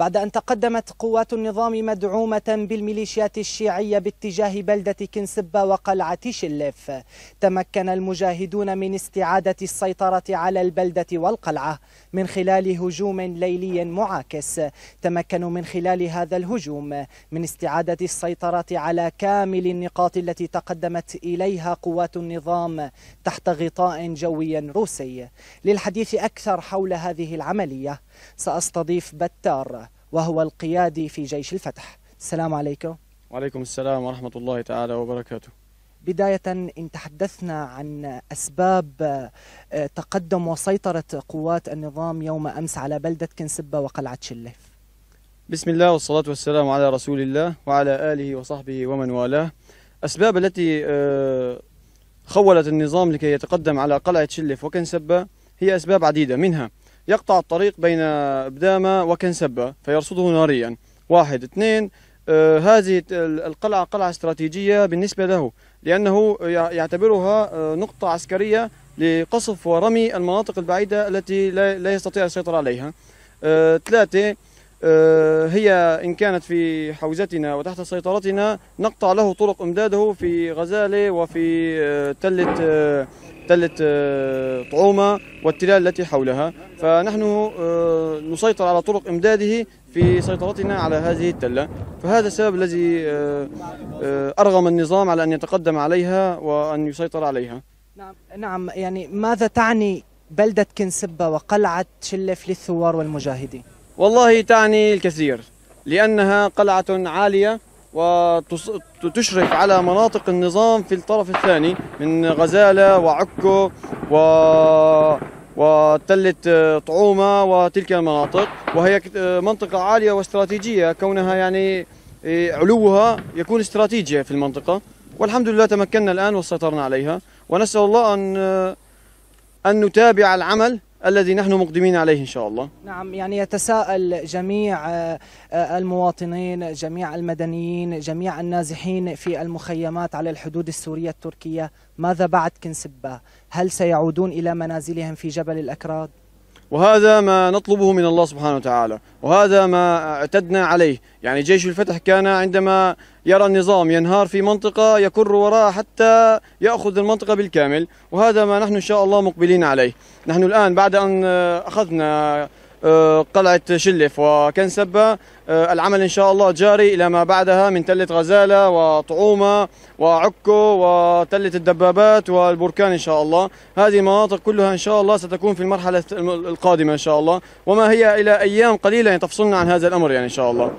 بعد أن تقدمت قوات النظام مدعومة بالميليشيات الشيعية باتجاه بلدة كنسبة وقلعة شلف تمكن المجاهدون من استعادة السيطرة على البلدة والقلعة من خلال هجوم ليلي معاكس تمكنوا من خلال هذا الهجوم من استعادة السيطرة على كامل النقاط التي تقدمت إليها قوات النظام تحت غطاء جوي روسي للحديث أكثر حول هذه العملية سأستضيف بتار وهو القيادي في جيش الفتح السلام عليكم وعليكم السلام ورحمة الله تعالى وبركاته بداية إن تحدثنا عن أسباب آه، تقدم وسيطرة قوات النظام يوم أمس على بلدة كنسبة وقلعة شلف بسم الله والصلاة والسلام على رسول الله وعلى آله وصحبه ومن والاه أسباب التي آه، خولت النظام لكي يتقدم على قلعة شلف وكنسبة هي أسباب عديدة منها يقطع الطريق بين بدامة وكنسبة فيرصده ناريا واحد اثنين آه، هذه القلعة قلعة استراتيجية بالنسبة له لأنه يعتبرها آه، نقطة عسكرية لقصف ورمي المناطق البعيدة التي لا يستطيع السيطرة عليها آه، ثلاثة آه، هي إن كانت في حوزتنا وتحت سيطرتنا نقطع له طرق إمداده في غزالة وفي آه، تلة آه، تلة طعومة والتلال التي حولها فنحن نسيطر على طرق إمداده في سيطرتنا على هذه التلة فهذا السبب الذي أرغم النظام على أن يتقدم عليها وأن يسيطر عليها نعم, نعم يعني ماذا تعني بلدة كنسبة وقلعة شلف للثوار والمجاهدين والله تعني الكثير لأنها قلعة عالية وتشرف على مناطق النظام في الطرف الثاني من غزالة وعكو و وتلة طعومة وتلك المناطق وهي منطقة عالية واستراتيجية كونها يعني إيه، علوها يكون استراتيجية في المنطقة والحمد لله تمكنا الآن وسيطرنا عليها ونسأل الله أن أن نتابع العمل الذي نحن مقدمين عليه إن شاء الله نعم يعني يتساءل جميع آه، آه، المواطنين جميع المدنيين جميع النازحين في المخيمات على الحدود السورية التركية ماذا بعد كنسبة هل سيعودون إلى منازلهم في جبل الأكراد؟ وهذا ما نطلبه من الله سبحانه وتعالى وهذا ما اعتدنا عليه يعني جيش الفتح كان عندما يرى النظام ينهار في منطقة يكر وراءه حتى يأخذ المنطقة بالكامل وهذا ما نحن إن شاء الله مقبلين عليه نحن الآن بعد أن أخذنا آه، قلعة شلف وكنسبة آه، سبة العمل إن شاء الله جاري إلى ما بعدها من تلة غزالة وطعومة وعكو وتلة الدبابات والبركان إن شاء الله هذه المناطق كلها إن شاء الله ستكون في المرحلة القادمة إن شاء الله وما هي إلى أيام قليلة تفصلنا عن هذا الأمر يعني إن شاء الله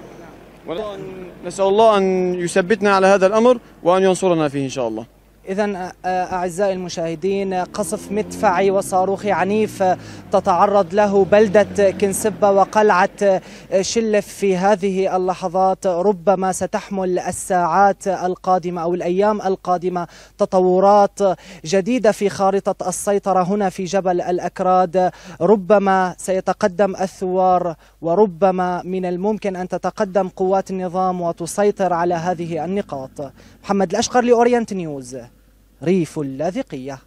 نسأل الله أن يثبتنا على هذا الأمر وأن ينصرنا فيه إن شاء الله إذا أعزائي المشاهدين قصف مدفعي وصاروخي عنيف تتعرض له بلدة كنسبة وقلعة شلف في هذه اللحظات ربما ستحمل الساعات القادمة أو الأيام القادمة تطورات جديدة في خارطة السيطرة هنا في جبل الأكراد ربما سيتقدم الثوار وربما من الممكن أن تتقدم قوات النظام وتسيطر على هذه النقاط محمد الأشقر لأورينت نيوز ريف اللاذقية